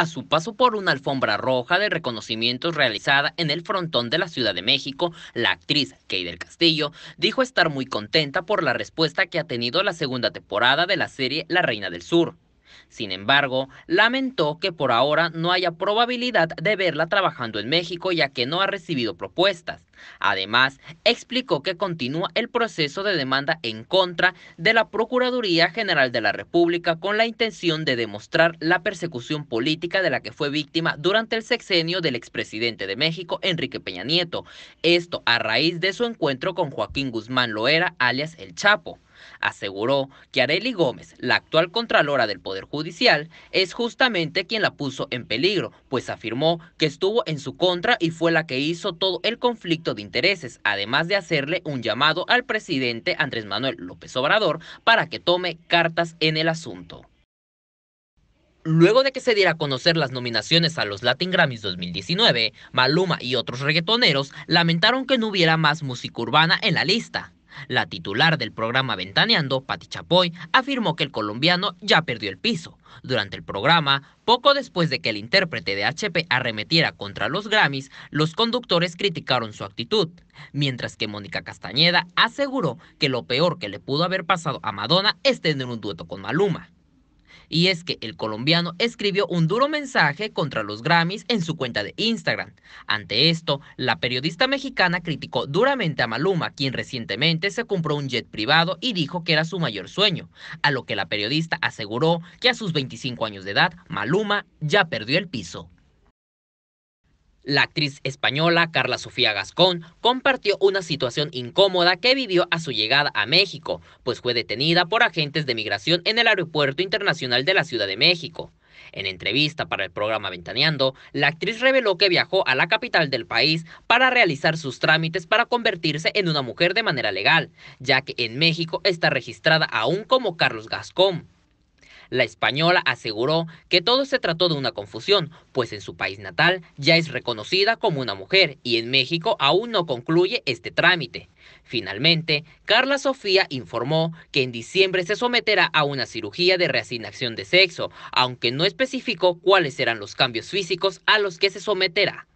a su paso por una alfombra roja de reconocimientos realizada en el frontón de la Ciudad de México, la actriz Kay del Castillo dijo estar muy contenta por la respuesta que ha tenido la segunda temporada de la serie La Reina del Sur. Sin embargo, lamentó que por ahora no haya probabilidad de verla trabajando en México ya que no ha recibido propuestas Además, explicó que continúa el proceso de demanda en contra de la Procuraduría General de la República con la intención de demostrar la persecución política de la que fue víctima durante el sexenio del expresidente de México, Enrique Peña Nieto. Esto a raíz de su encuentro con Joaquín Guzmán Loera, alias El Chapo. Aseguró que Areli Gómez, la actual Contralora del Poder Judicial, es justamente quien la puso en peligro, pues afirmó que estuvo en su contra y fue la que hizo todo el conflicto de intereses, además de hacerle un llamado al presidente Andrés Manuel López Obrador para que tome cartas en el asunto. Luego de que se diera a conocer las nominaciones a los Latin Grammys 2019, Maluma y otros reggaetoneros lamentaron que no hubiera más música urbana en la lista. La titular del programa Ventaneando, Pati Chapoy, afirmó que el colombiano ya perdió el piso. Durante el programa, poco después de que el intérprete de HP arremetiera contra los Grammys, los conductores criticaron su actitud, mientras que Mónica Castañeda aseguró que lo peor que le pudo haber pasado a Madonna es tener un dueto con Maluma. Y es que el colombiano escribió un duro mensaje contra los Grammys en su cuenta de Instagram. Ante esto, la periodista mexicana criticó duramente a Maluma, quien recientemente se compró un jet privado y dijo que era su mayor sueño, a lo que la periodista aseguró que a sus 25 años de edad, Maluma ya perdió el piso. La actriz española Carla Sofía Gascón compartió una situación incómoda que vivió a su llegada a México, pues fue detenida por agentes de migración en el Aeropuerto Internacional de la Ciudad de México. En entrevista para el programa Ventaneando, la actriz reveló que viajó a la capital del país para realizar sus trámites para convertirse en una mujer de manera legal, ya que en México está registrada aún como Carlos Gascón. La española aseguró que todo se trató de una confusión, pues en su país natal ya es reconocida como una mujer y en México aún no concluye este trámite. Finalmente, Carla Sofía informó que en diciembre se someterá a una cirugía de reasignación de sexo, aunque no especificó cuáles serán los cambios físicos a los que se someterá.